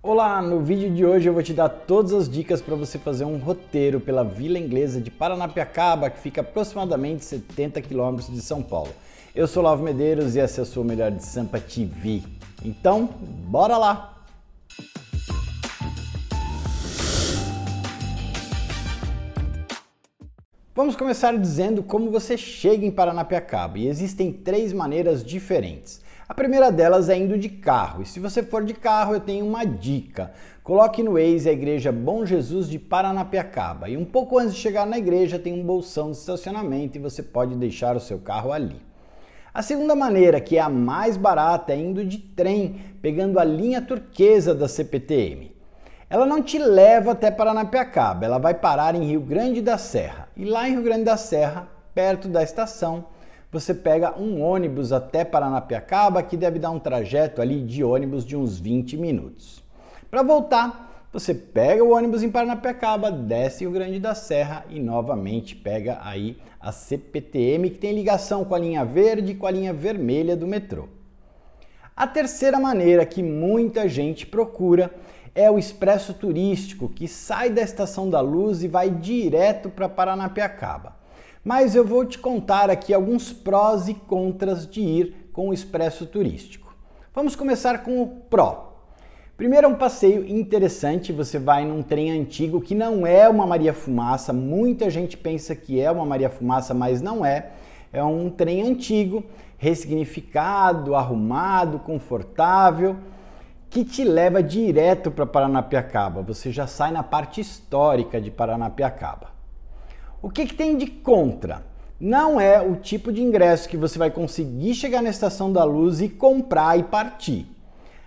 Olá, no vídeo de hoje eu vou te dar todas as dicas para você fazer um roteiro pela Vila Inglesa de Paranapiacaba, que fica aproximadamente 70 quilômetros de São Paulo. Eu sou Lavo Medeiros e essa é a sua melhor de Sampa TV. Então, bora lá! Vamos começar dizendo como você chega em Paranapiacaba e existem três maneiras diferentes. A primeira delas é indo de carro. E se você for de carro, eu tenho uma dica. Coloque no Waze a igreja Bom Jesus de Paranapiacaba. E um pouco antes de chegar na igreja, tem um bolsão de estacionamento e você pode deixar o seu carro ali. A segunda maneira, que é a mais barata, é indo de trem, pegando a linha turquesa da CPTM. Ela não te leva até Paranapiacaba, ela vai parar em Rio Grande da Serra. E lá em Rio Grande da Serra, perto da estação, você pega um ônibus até Paranapiacaba, que deve dar um trajeto ali de ônibus de uns 20 minutos. Para voltar, você pega o ônibus em Paranapiacaba, desce o Grande da Serra e novamente pega aí a CPTM, que tem ligação com a linha verde e com a linha vermelha do metrô. A terceira maneira que muita gente procura é o expresso turístico que sai da Estação da Luz e vai direto para Paranapiacaba mas eu vou te contar aqui alguns prós e contras de ir com o expresso turístico. Vamos começar com o pró. Primeiro é um passeio interessante, você vai num trem antigo que não é uma Maria Fumaça, muita gente pensa que é uma Maria Fumaça, mas não é. É um trem antigo, ressignificado, arrumado, confortável que te leva direto para Paranapiacaba. Você já sai na parte histórica de Paranapiacaba. O que, que tem de contra? Não é o tipo de ingresso que você vai conseguir chegar na estação da luz e comprar e partir.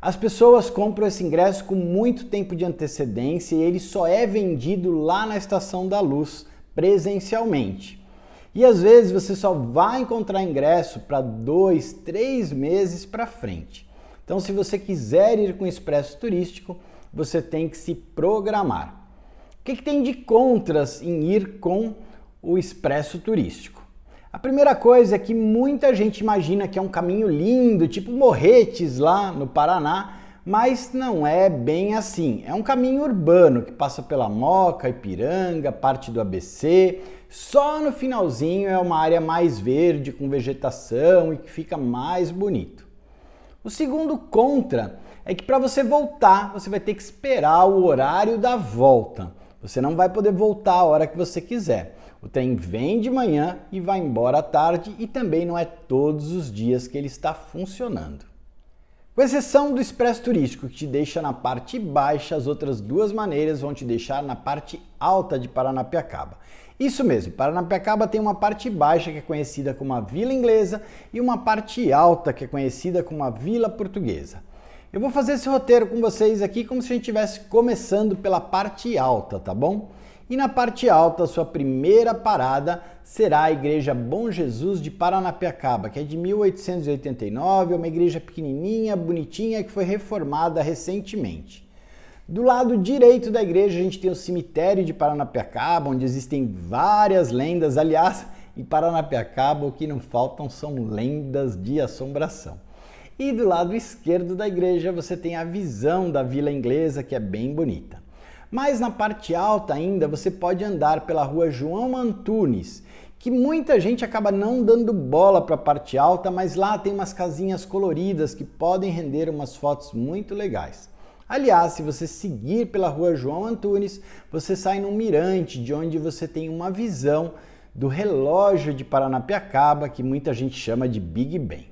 As pessoas compram esse ingresso com muito tempo de antecedência e ele só é vendido lá na estação da luz, presencialmente. E às vezes você só vai encontrar ingresso para dois, três meses para frente. Então, se você quiser ir com o expresso turístico, você tem que se programar. O que, que, tem de contras em ir com o expresso turístico? A primeira coisa é que muita gente imagina que é um caminho lindo, tipo Morretes lá no Paraná, mas não é bem assim. É um caminho urbano que passa pela Moca, Ipiranga, parte do ABC. Só no finalzinho é uma área mais verde, com vegetação e que fica mais bonito. O segundo contra é que para você voltar, você vai ter que esperar o horário da volta. Você não vai poder voltar a hora que você quiser. O trem vem de manhã e vai embora à tarde e também não é todos os dias que ele está funcionando. Com exceção do expresso turístico, que te deixa na parte baixa, as outras duas maneiras vão te deixar na parte alta de Paranapiacaba. Isso mesmo, Paranapiacaba tem uma parte baixa que é conhecida como a Vila Inglesa e uma parte alta que é conhecida como a Vila Portuguesa. Eu vou fazer esse roteiro com vocês aqui como se a gente estivesse começando pela parte alta, tá bom? E na parte alta, sua primeira parada será a Igreja Bom Jesus de Paranapiacaba, que é de 1889, é uma igreja pequenininha, bonitinha, que foi reformada recentemente. Do lado direito da igreja, a gente tem o cemitério de Paranapiacaba, onde existem várias lendas. Aliás, em Paranapiacaba, o que não faltam são lendas de assombração. E do lado esquerdo da igreja você tem a visão da Vila Inglesa, que é bem bonita. Mas na parte alta ainda você pode andar pela rua João Antunes, que muita gente acaba não dando bola para a parte alta, mas lá tem umas casinhas coloridas que podem render umas fotos muito legais. Aliás, se você seguir pela rua João Antunes, você sai num mirante de onde você tem uma visão do relógio de Paranapiacaba, que muita gente chama de Big Ben.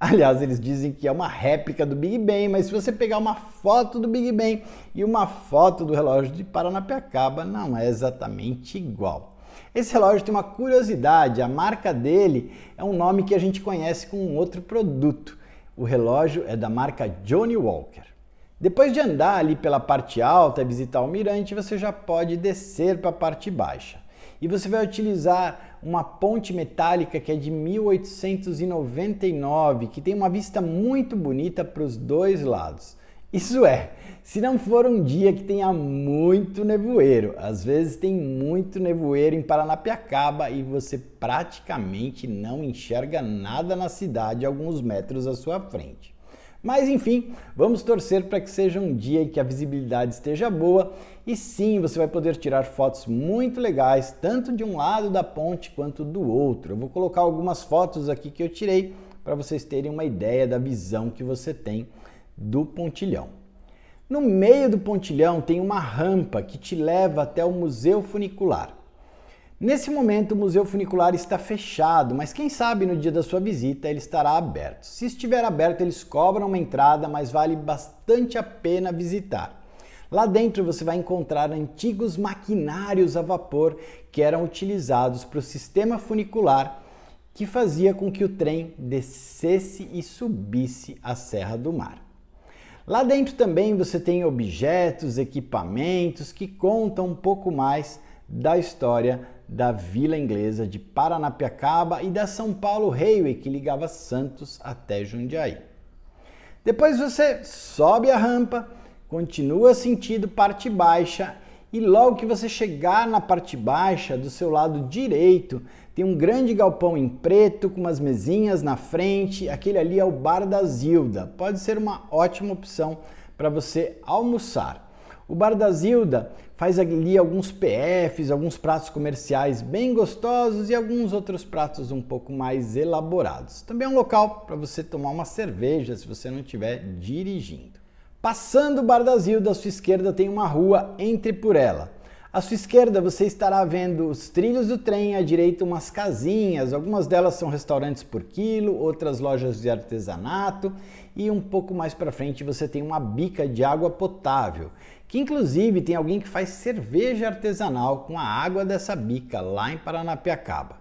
Aliás, eles dizem que é uma réplica do Big Ben, mas se você pegar uma foto do Big Ben e uma foto do relógio de Paranapiacaba, não é exatamente igual. Esse relógio tem uma curiosidade, a marca dele é um nome que a gente conhece com um outro produto. O relógio é da marca Johnny Walker. Depois de andar ali pela parte alta e visitar o mirante, você já pode descer para a parte baixa e você vai utilizar uma ponte metálica que é de 1899, que tem uma vista muito bonita para os dois lados. Isso é, se não for um dia que tenha muito nevoeiro, às vezes tem muito nevoeiro em Paranapiacaba e você praticamente não enxerga nada na cidade alguns metros à sua frente. Mas enfim, vamos torcer para que seja um dia em que a visibilidade esteja boa e sim você vai poder tirar fotos muito legais, tanto de um lado da ponte quanto do outro. Eu vou colocar algumas fotos aqui que eu tirei para vocês terem uma ideia da visão que você tem do pontilhão. No meio do pontilhão tem uma rampa que te leva até o Museu Funicular. Nesse momento, o Museu Funicular está fechado, mas quem sabe no dia da sua visita ele estará aberto. Se estiver aberto, eles cobram uma entrada, mas vale bastante a pena visitar. Lá dentro você vai encontrar antigos maquinários a vapor que eram utilizados para o sistema funicular que fazia com que o trem descesse e subisse a Serra do Mar. Lá dentro também você tem objetos, equipamentos que contam um pouco mais da história da Vila Inglesa de Paranapiacaba e da São Paulo Railway, que ligava Santos até Jundiaí. Depois você sobe a rampa, continua sentido parte baixa e logo que você chegar na parte baixa, do seu lado direito, tem um grande galpão em preto com umas mesinhas na frente. Aquele ali é o Bar da Zilda. Pode ser uma ótima opção para você almoçar. O Bar da Zilda faz ali alguns PFs, alguns pratos comerciais bem gostosos e alguns outros pratos um pouco mais elaborados. Também é um local para você tomar uma cerveja se você não estiver dirigindo. Passando o Bar da Zilda, à sua esquerda tem uma rua, entre por ela. À sua esquerda você estará vendo os trilhos do trem, à direita umas casinhas, algumas delas são restaurantes por quilo, outras lojas de artesanato e um pouco mais para frente você tem uma bica de água potável que inclusive tem alguém que faz cerveja artesanal com a água dessa bica lá em Paranapiacaba.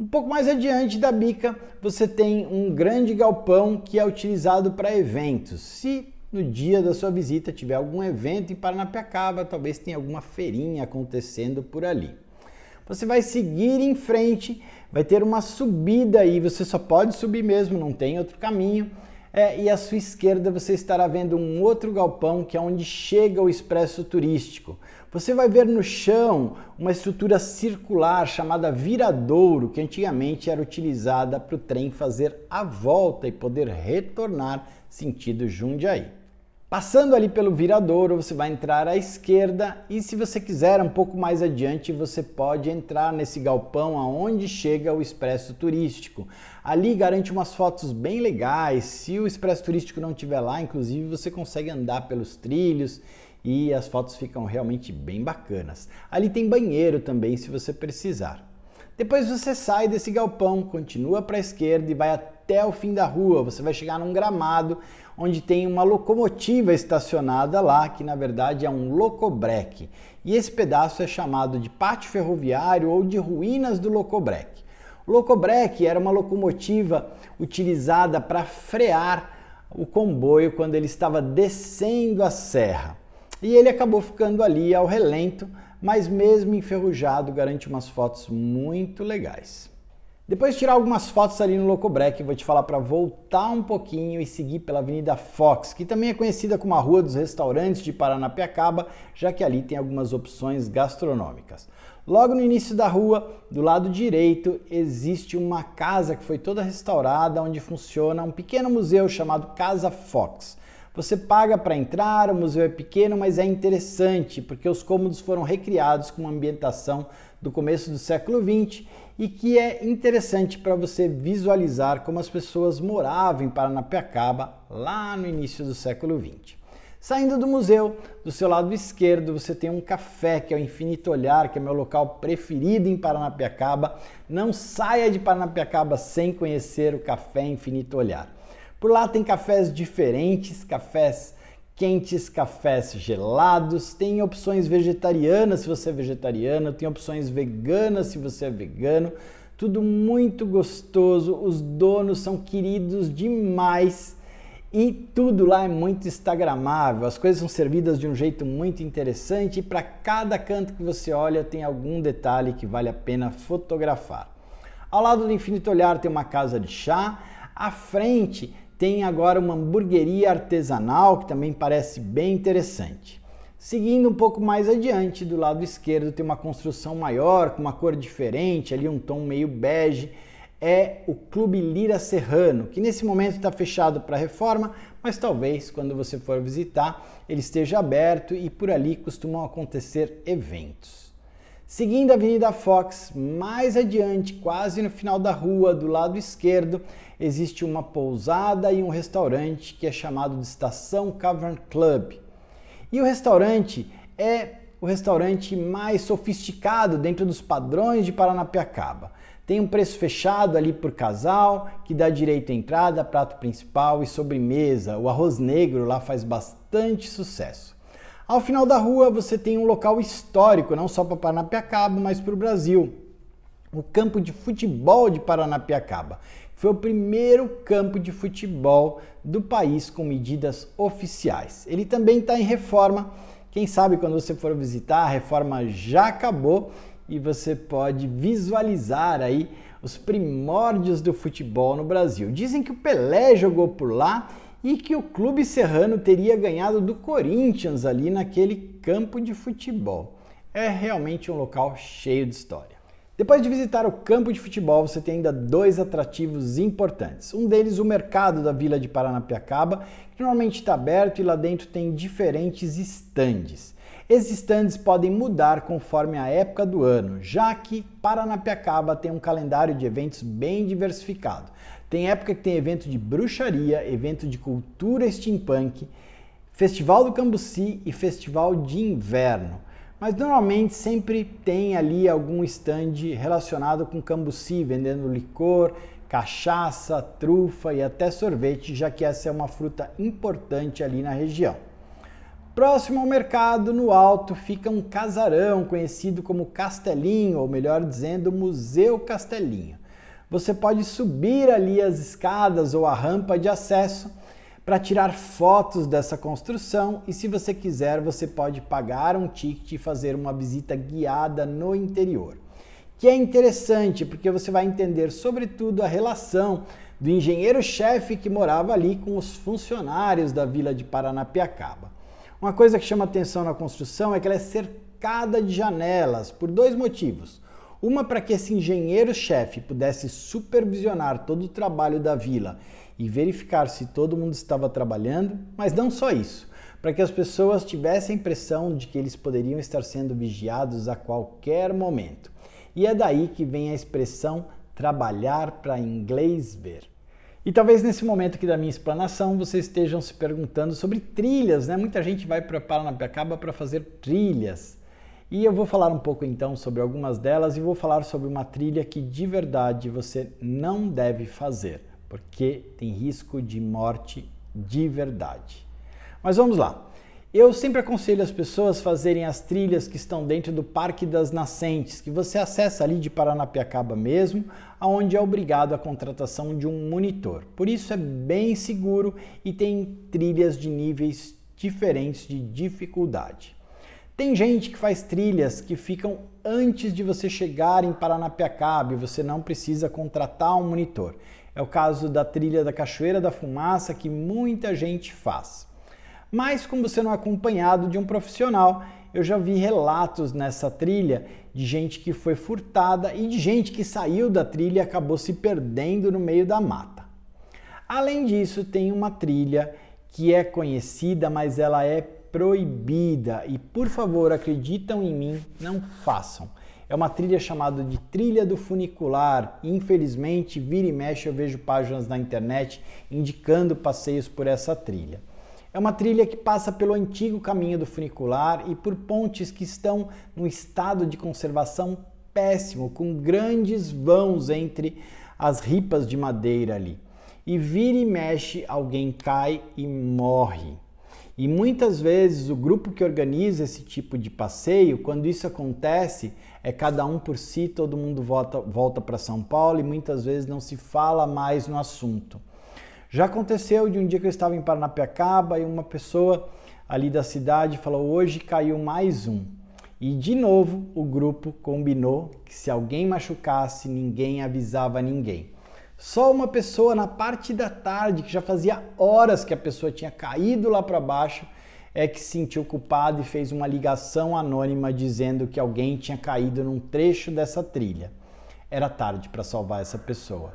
Um pouco mais adiante da bica, você tem um grande galpão que é utilizado para eventos. Se no dia da sua visita tiver algum evento em Paranapiacaba, talvez tenha alguma feirinha acontecendo por ali. Você vai seguir em frente, vai ter uma subida aí, você só pode subir mesmo, não tem outro caminho. É, e à sua esquerda você estará vendo um outro galpão que é onde chega o expresso turístico. Você vai ver no chão uma estrutura circular chamada viradouro, que antigamente era utilizada para o trem fazer a volta e poder retornar sentido Jundiaí. Passando ali pelo viradouro, você vai entrar à esquerda e se você quiser um pouco mais adiante, você pode entrar nesse galpão aonde chega o expresso turístico. Ali garante umas fotos bem legais. Se o expresso turístico não tiver lá, inclusive, você consegue andar pelos trilhos e as fotos ficam realmente bem bacanas. Ali tem banheiro também, se você precisar. Depois você sai desse galpão, continua para a esquerda e vai até o fim da rua. Você vai chegar num gramado onde tem uma locomotiva estacionada lá, que na verdade é um locobreque. E esse pedaço é chamado de pátio ferroviário ou de ruínas do locobreque. O locobreque era uma locomotiva utilizada para frear o comboio quando ele estava descendo a serra. E ele acabou ficando ali ao relento mas mesmo enferrujado garante umas fotos muito legais. Depois de tirar algumas fotos ali no Locobrec, vou te falar para voltar um pouquinho e seguir pela Avenida Fox, que também é conhecida como a Rua dos Restaurantes de Paranapiacaba, já que ali tem algumas opções gastronômicas. Logo no início da rua, do lado direito, existe uma casa que foi toda restaurada, onde funciona um pequeno museu chamado Casa Fox. Você paga para entrar, o museu é pequeno, mas é interessante, porque os cômodos foram recriados com uma ambientação do começo do século XX e que é interessante para você visualizar como as pessoas moravam em Paranapiacaba lá no início do século XX. Saindo do museu, do seu lado esquerdo você tem um café que é o Infinito Olhar, que é meu local preferido em Paranapiacaba. Não saia de Paranapiacaba sem conhecer o Café Infinito Olhar. Por lá tem cafés diferentes, cafés quentes, cafés gelados, tem opções vegetarianas se você é vegetariano, tem opções veganas se você é vegano. Tudo muito gostoso, os donos são queridos demais e tudo lá é muito instagramável. As coisas são servidas de um jeito muito interessante e para cada canto que você olha tem algum detalhe que vale a pena fotografar. Ao lado do Infinito Olhar tem uma casa de chá, à frente tem agora uma hamburgueria artesanal que também parece bem interessante. Seguindo um pouco mais adiante, do lado esquerdo tem uma construção maior, com uma cor diferente, ali um tom meio bege, é o Clube Lira Serrano, que nesse momento está fechado para reforma, mas talvez quando você for visitar ele esteja aberto e por ali costumam acontecer eventos. Seguindo a Avenida Fox, mais adiante, quase no final da rua, do lado esquerdo, existe uma pousada e um restaurante que é chamado de Estação Cavern Club. E o restaurante é o restaurante mais sofisticado dentro dos padrões de Paranapiacaba. Tem um preço fechado ali por casal, que dá direito à entrada, prato principal e sobremesa. O arroz negro lá faz bastante sucesso. Ao final da rua você tem um local histórico, não só para Paranapiacaba, mas para o Brasil. O campo de futebol de Paranapiacaba foi o primeiro campo de futebol do país com medidas oficiais. Ele também está em reforma. Quem sabe quando você for visitar, a reforma já acabou e você pode visualizar aí os primórdios do futebol no Brasil. Dizem que o Pelé jogou por lá e que o clube serrano teria ganhado do Corinthians ali naquele campo de futebol. É realmente um local cheio de história. Depois de visitar o campo de futebol, você tem ainda dois atrativos importantes. Um deles, o mercado da Vila de Paranapiacaba, que normalmente está aberto e lá dentro tem diferentes estandes. Esses stands podem mudar conforme a época do ano, já que Paranapiacaba tem um calendário de eventos bem diversificado. Tem época que tem evento de bruxaria, evento de cultura steampunk, Festival do Cambuci e Festival de Inverno. Mas normalmente sempre tem ali algum stand relacionado com Cambuci, vendendo licor, cachaça, trufa e até sorvete, já que essa é uma fruta importante ali na região. Próximo ao mercado, no alto, fica um casarão conhecido como Castelinho, ou melhor dizendo, Museu Castelinho. Você pode subir ali as escadas ou a rampa de acesso para tirar fotos dessa construção e se você quiser você pode pagar um ticket e fazer uma visita guiada no interior. Que é interessante porque você vai entender sobretudo a relação do engenheiro-chefe que morava ali com os funcionários da vila de Paranapiacaba. Uma coisa que chama atenção na construção é que ela é cercada de janelas por dois motivos. Uma para que esse engenheiro-chefe pudesse supervisionar todo o trabalho da vila e verificar se todo mundo estava trabalhando, mas não só isso, para que as pessoas tivessem a impressão de que eles poderiam estar sendo vigiados a qualquer momento. E é daí que vem a expressão trabalhar para inglês ver. E talvez nesse momento aqui da minha explanação vocês estejam se perguntando sobre trilhas, né? Muita gente vai para Paranapiacaba para fazer trilhas. E eu vou falar um pouco então sobre algumas delas e vou falar sobre uma trilha que de verdade você não deve fazer, porque tem risco de morte de verdade. Mas vamos lá. Eu sempre aconselho as pessoas a fazerem as trilhas que estão dentro do Parque das Nascentes, que você acessa ali de Paranapiacaba mesmo, aonde é obrigado a contratação de um monitor. Por isso é bem seguro e tem trilhas de níveis diferentes de dificuldade. Tem gente que faz trilhas que ficam antes de você chegar em Paranapiacaba e você não precisa contratar um monitor. É o caso da trilha da Cachoeira da Fumaça que muita gente faz mas como você não é acompanhado de um profissional, eu já vi relatos nessa trilha de gente que foi furtada e de gente que saiu da trilha e acabou se perdendo no meio da mata. Além disso, tem uma trilha que é conhecida, mas ela é proibida e por favor, acreditam em mim, não façam. É uma trilha chamada de Trilha do Funicular. Infelizmente, vira e mexe eu vejo páginas na internet indicando passeios por essa trilha. É uma trilha que passa pelo antigo caminho do funicular e por pontes que estão num estado de conservação péssimo, com grandes vãos entre as ripas de madeira ali. E vira e mexe, alguém cai e morre. E muitas vezes o grupo que organiza esse tipo de passeio, quando isso acontece, é cada um por si, todo mundo volta, volta para São Paulo e muitas vezes não se fala mais no assunto. Já aconteceu de um dia que eu estava em Paranapiacaba e uma pessoa ali da cidade falou: hoje caiu mais um. E de novo o grupo combinou que se alguém machucasse, ninguém avisava ninguém. Só uma pessoa na parte da tarde, que já fazia horas que a pessoa tinha caído lá para baixo, é que se sentiu culpado e fez uma ligação anônima dizendo que alguém tinha caído num trecho dessa trilha. Era tarde para salvar essa pessoa.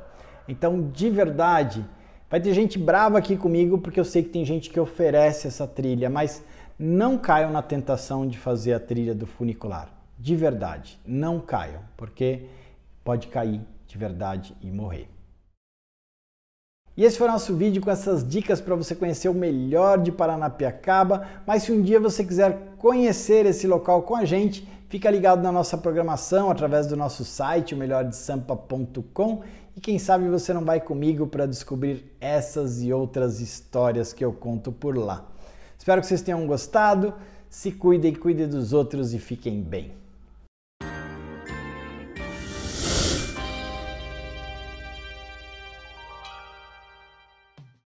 Então, de verdade, Vai ter gente brava aqui comigo porque eu sei que tem gente que oferece essa trilha, mas não caiam na tentação de fazer a trilha do funicular. De verdade, não caiam, porque pode cair de verdade e morrer. E esse foi o nosso vídeo com essas dicas para você conhecer o melhor de Paranapiacaba. Mas se um dia você quiser conhecer esse local com a gente, fica ligado na nossa programação através do nosso site, o melhordesampa.com e quem sabe você não vai comigo para descobrir essas e outras histórias que eu conto por lá. Espero que vocês tenham gostado, se cuidem, cuidem dos outros e fiquem bem.